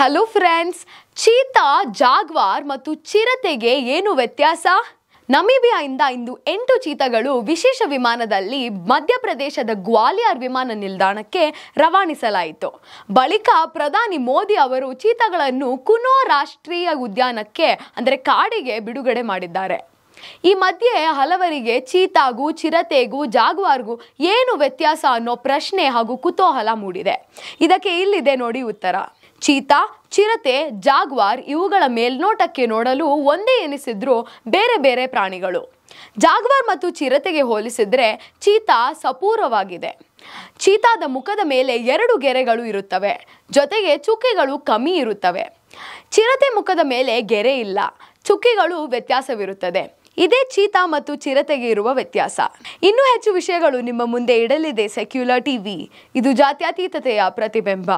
hello friends cheetah Jaguar ಮತ್ತು ಚಿರತೆಗೆ ಏನು ವ್ಯತ್ಯಾಸ ನಮೀಬಿಯಾಯಿಂದ ಇಂದು ಎಂಟು ಚೀತಾಗಳು ವಿಶೇಷ ವಿಮಾನದಲ್ಲಿ ಮಧ್ಯಪ್ರದೇಶದ ಗ್ವಾಲಿಯರ್ ವಿಮಾನ ನಿಲ್ದಾಣಕ್ಕೆ ರವಾನಿಸಲಾಯಿತು ಬಳಿಕ ಪ್ರಧಾನಿ ಮೋದಿ ಅವರು ಚೀತಾಗಳನ್ನು ಕುನೋ ರಾಷ್ಟ್ರೀಯ ಉದ್ಯಾನಕ್ಕೆ ಅಂದರೆ ಕಾಡಿಗೆ ಬಿಡುಗಡೆ ಮಾಡಿದ್ದಾರೆ ಈ ಮಧ್ಯೆ ಹಲವರಿಗೆ ಚೀತಾಗೂ ಚಿರತೆಗೂ ಜಾಗ್ವಾರ್ಗೂ ಏನು ವ್ಯತ್ಯಾಸ ಅನ್ನೋ ಪ್ರಶ್ನೆ ಹಾಗೂ ಕುತೂಹಲ ಮೂಡಿದೆ ಇದಕ್ಕೆ ಇಲ್ಲಿದೆ ನೋಡಿ ಉತ್ತರ ಚೀತಾ ಚಿರತೆ ಜಾಗ್ವಾರ್ ಇವುಗಳ ಮೇಲ್ನೋಟಕ್ಕೆ ನೋಡಲು ಒಂದೇ ಎನಿಸಿದ್ರು ಬೇರೆ ಬೇರೆ ಪ್ರಾಣಿಗಳು ಜಾಗ್ವಾರ್ ಮತ್ತು ಚಿರತೆಗೆ ಹೋಲಿಸಿದ್ರೆ ಚೀತಾ ಸಪೂರವಾಗಿದೆ ಚೀತಾದ ಮುಖದ ಮೇಲೆ ಎರಡು ಗೆರೆಗಳು ಇರುತ್ತವೆ ಜೊತೆಗೆ ಚುಕ್ಕೆಗಳು ಕಮ್ಮಿ ಇರುತ್ತವೆ ಚಿರತೆ ಮುಖದ ಮೇಲೆ ಗೆರೆ ಇಲ್ಲ ಚುಕ್ಕೆಗಳು ವ್ಯತ್ಯಾಸವಿರುತ್ತದೆ ಇದೇ ಚೀತಾ ಮತ್ತು ಚಿರತೆಗೆ ಇರುವ ವ್ಯತ್ಯಾಸ ಇನ್ನೂ ಹೆಚ್ಚು ವಿಷಯಗಳು ನಿಮ್ಮ ಮುಂದೆ ಇಡಲಿದೆ ಸೆಕ್ಯುಲರ್ ಟಿವಿ ಇದು ಜಾತ್ಯತೀತತೆಯ ಪ್ರತಿಬಿಂಬ